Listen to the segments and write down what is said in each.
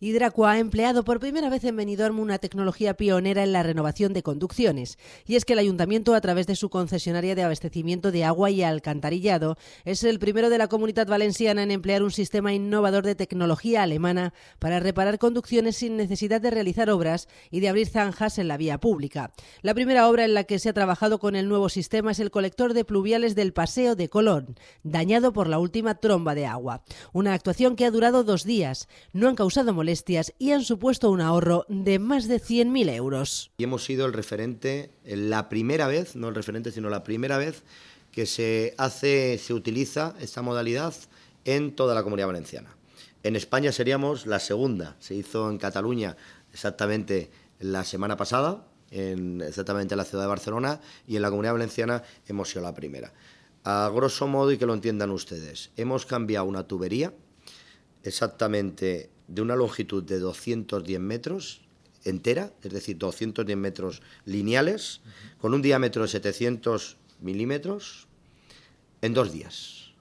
Hidraco ha empleado por primera vez en Benidorm una tecnología pionera en la renovación de conducciones, y es que el ayuntamiento, a través de su concesionaria de abastecimiento de agua y alcantarillado, es el primero de la comunidad valenciana en emplear un sistema innovador de tecnología alemana para reparar conducciones sin necesidad de realizar obras y de abrir zanjas en la vía pública. La primera obra en la que se ha trabajado con el nuevo sistema es el colector de pluviales del Paseo de Colón, dañado por la última tromba de agua. Una actuación que ha durado dos días. No han causado molestias y han supuesto un ahorro de más de 100.000 euros. Y hemos sido el referente, la primera vez, no el referente, sino la primera vez que se hace, se utiliza esta modalidad en toda la comunidad valenciana. En España seríamos la segunda, se hizo en Cataluña exactamente la semana pasada, en exactamente en la ciudad de Barcelona, y en la comunidad valenciana hemos sido la primera. A grosso modo, y que lo entiendan ustedes, hemos cambiado una tubería exactamente de una longitud de 210 metros entera, es decir, 210 metros lineales, con un diámetro de 700 milímetros, en dos días.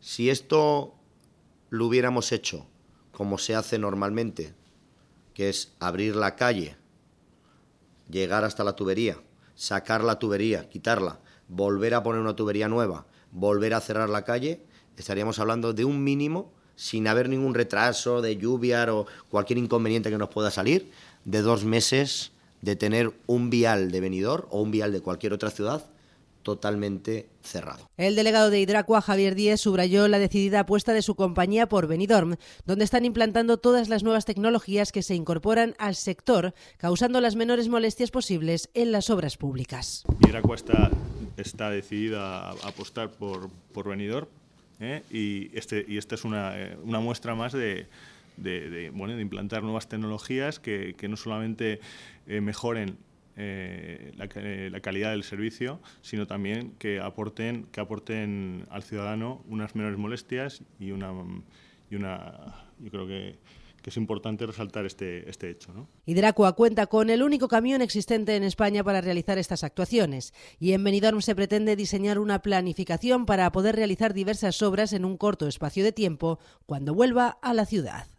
Si esto lo hubiéramos hecho como se hace normalmente, que es abrir la calle, llegar hasta la tubería, sacar la tubería, quitarla, volver a poner una tubería nueva, volver a cerrar la calle, estaríamos hablando de un mínimo sin haber ningún retraso de lluvia o cualquier inconveniente que nos pueda salir, de dos meses de tener un vial de Benidorm o un vial de cualquier otra ciudad totalmente cerrado. El delegado de Hidracua, Javier Díez, subrayó la decidida apuesta de su compañía por Benidorm, donde están implantando todas las nuevas tecnologías que se incorporan al sector, causando las menores molestias posibles en las obras públicas. Hidracua está, decidida a apostar por, por Benidorm, ¿eh? Y, este, y esta es una, eh, una muestra más de, de, bueno, de implantar nuevas tecnologías que, no solamente eh, mejoren la, la, calidad del servicio, sino también que aporten, que aporten al ciudadano unas menores molestias y una, y una yo creo que que es importante resaltar este, este hecho. ¿no? cuenta con el único camión existente en España para realizar estas actuaciones y en Benidorm se pretende diseñar una planificación para poder realizar diversas obras en un corto espacio de tiempo cuando vuelva a la ciudad.